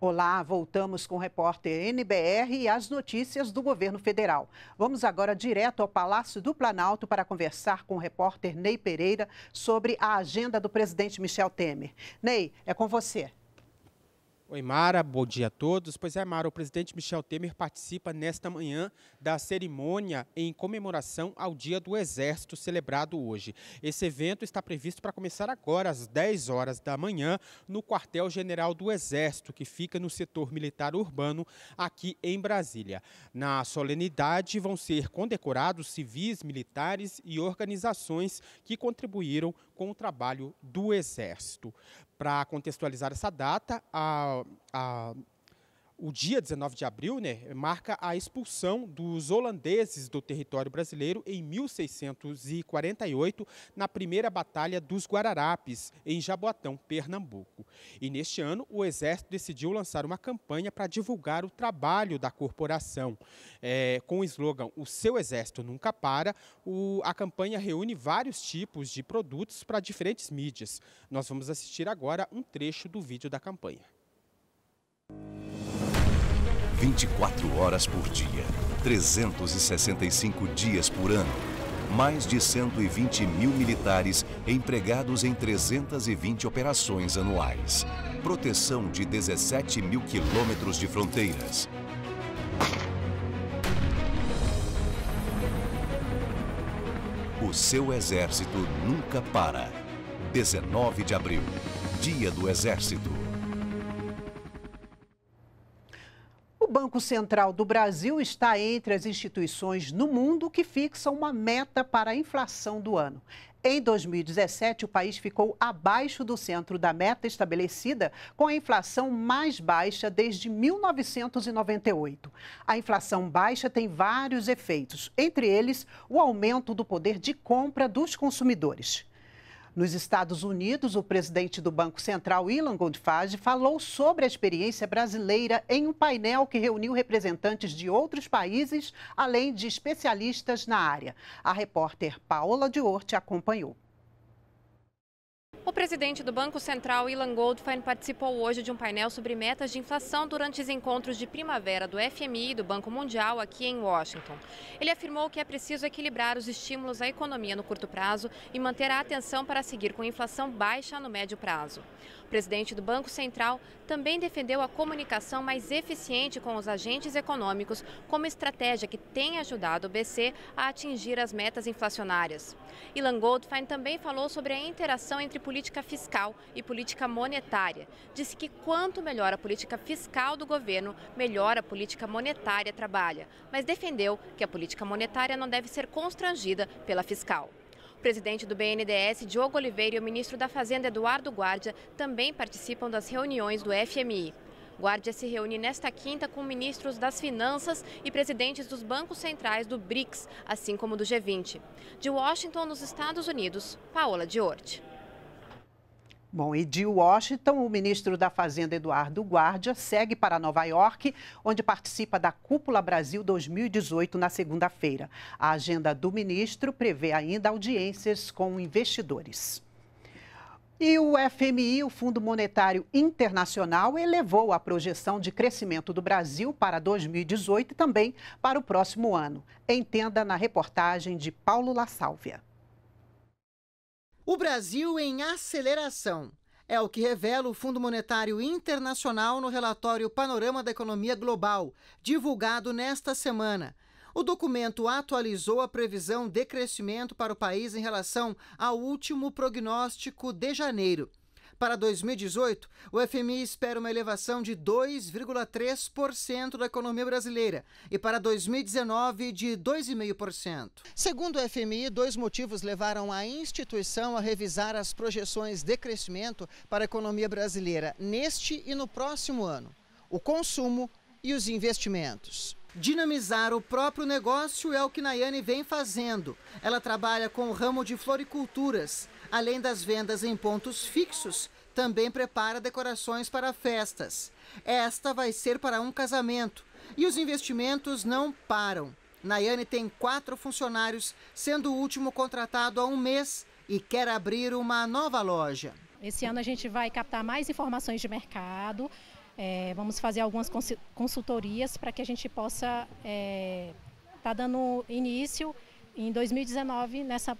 Olá, voltamos com o repórter NBR e as notícias do governo federal. Vamos agora direto ao Palácio do Planalto para conversar com o repórter Ney Pereira sobre a agenda do presidente Michel Temer. Ney, é com você. Oi, Mara, bom dia a todos. Pois é, Mara, o presidente Michel Temer participa nesta manhã da cerimônia em comemoração ao Dia do Exército, celebrado hoje. Esse evento está previsto para começar agora, às 10 horas da manhã, no quartel-general do Exército, que fica no setor militar urbano, aqui em Brasília. Na solenidade, vão ser condecorados civis, militares e organizações que contribuíram com o trabalho do Exército. Para contextualizar essa data, a, a o dia 19 de abril né, marca a expulsão dos holandeses do território brasileiro em 1648, na primeira Batalha dos Guararapes, em Jaboatão, Pernambuco. E neste ano, o Exército decidiu lançar uma campanha para divulgar o trabalho da corporação. É, com o slogan O Seu Exército Nunca Para, o, a campanha reúne vários tipos de produtos para diferentes mídias. Nós vamos assistir agora um trecho do vídeo da campanha. 24 horas por dia, 365 dias por ano. Mais de 120 mil militares empregados em 320 operações anuais. Proteção de 17 mil quilômetros de fronteiras. O seu exército nunca para. 19 de abril, Dia do Exército. Banco Central do Brasil está entre as instituições no mundo que fixam uma meta para a inflação do ano. Em 2017, o país ficou abaixo do centro da meta estabelecida, com a inflação mais baixa desde 1998. A inflação baixa tem vários efeitos, entre eles o aumento do poder de compra dos consumidores. Nos Estados Unidos, o presidente do Banco Central, Ilan Goldfage, falou sobre a experiência brasileira em um painel que reuniu representantes de outros países, além de especialistas na área. A repórter Paola Diorte acompanhou. O presidente do Banco Central, Ilan Goldfein, participou hoje de um painel sobre metas de inflação durante os encontros de primavera do FMI e do Banco Mundial aqui em Washington. Ele afirmou que é preciso equilibrar os estímulos à economia no curto prazo e manter a atenção para seguir com inflação baixa no médio prazo. O presidente do Banco Central também defendeu a comunicação mais eficiente com os agentes econômicos como estratégia que tem ajudado o BC a atingir as metas inflacionárias. Ilan Goldfein também falou sobre a interação entre política fiscal e política monetária. Disse que quanto melhor a política fiscal do governo, melhor a política monetária trabalha, mas defendeu que a política monetária não deve ser constrangida pela fiscal. O presidente do BNDES, Diogo Oliveira, e o ministro da Fazenda, Eduardo Guardia, também participam das reuniões do FMI. Guardia se reúne nesta quinta com ministros das Finanças e presidentes dos bancos centrais do BRICS, assim como do G20. De Washington, nos Estados Unidos, Paola Diorte. Bom, e de Washington, o ministro da Fazenda Eduardo Guardia segue para Nova York, onde participa da Cúpula Brasil 2018 na segunda-feira. A agenda do ministro prevê ainda audiências com investidores. E o FMI, o Fundo Monetário Internacional, elevou a projeção de crescimento do Brasil para 2018 e também para o próximo ano. Entenda na reportagem de Paulo La Sálvia. O Brasil em aceleração. É o que revela o Fundo Monetário Internacional no relatório Panorama da Economia Global, divulgado nesta semana. O documento atualizou a previsão de crescimento para o país em relação ao último prognóstico de janeiro. Para 2018, o FMI espera uma elevação de 2,3% da economia brasileira e para 2019 de 2,5%. Segundo o FMI, dois motivos levaram a instituição a revisar as projeções de crescimento para a economia brasileira neste e no próximo ano: o consumo e os investimentos. Dinamizar o próprio negócio é o que Nayane vem fazendo. Ela trabalha com o ramo de floriculturas Além das vendas em pontos fixos, também prepara decorações para festas. Esta vai ser para um casamento e os investimentos não param. Nayane tem quatro funcionários, sendo o último contratado há um mês e quer abrir uma nova loja. Esse ano a gente vai captar mais informações de mercado, é, vamos fazer algumas consultorias para que a gente possa estar é, tá dando início em 2019 nessa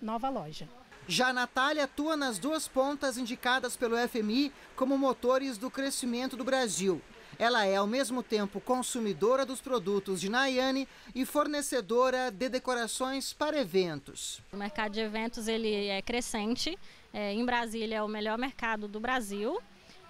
nova loja. Já a Natália atua nas duas pontas indicadas pelo FMI como motores do crescimento do Brasil. Ela é, ao mesmo tempo, consumidora dos produtos de Nayane e fornecedora de decorações para eventos. O mercado de eventos ele é crescente. É, em Brasília é o melhor mercado do Brasil.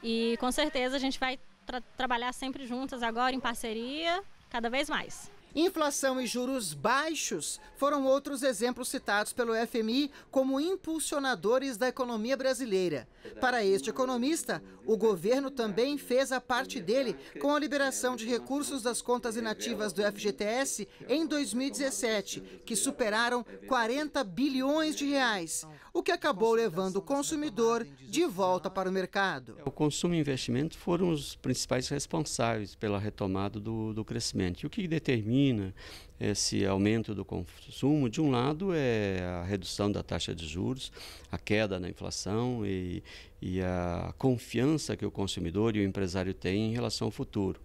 E com certeza a gente vai tra trabalhar sempre juntas agora em parceria, cada vez mais. Inflação e juros baixos foram outros exemplos citados pelo FMI como impulsionadores da economia brasileira. Para este economista, o governo também fez a parte dele com a liberação de recursos das contas inativas do FGTS em 2017, que superaram 40 bilhões de reais, o que acabou levando o consumidor de volta para o mercado. O consumo e investimento foram os principais responsáveis pela retomada do, do crescimento. E o que determina China, esse aumento do consumo, de um lado é a redução da taxa de juros, a queda na inflação e, e a confiança que o consumidor e o empresário têm em relação ao futuro.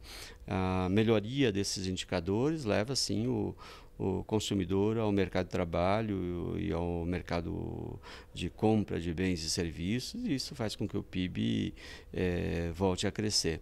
A melhoria desses indicadores leva, sim, o, o consumidor ao mercado de trabalho e ao mercado de compra de bens e serviços, e isso faz com que o PIB é, eh, volte a crescer.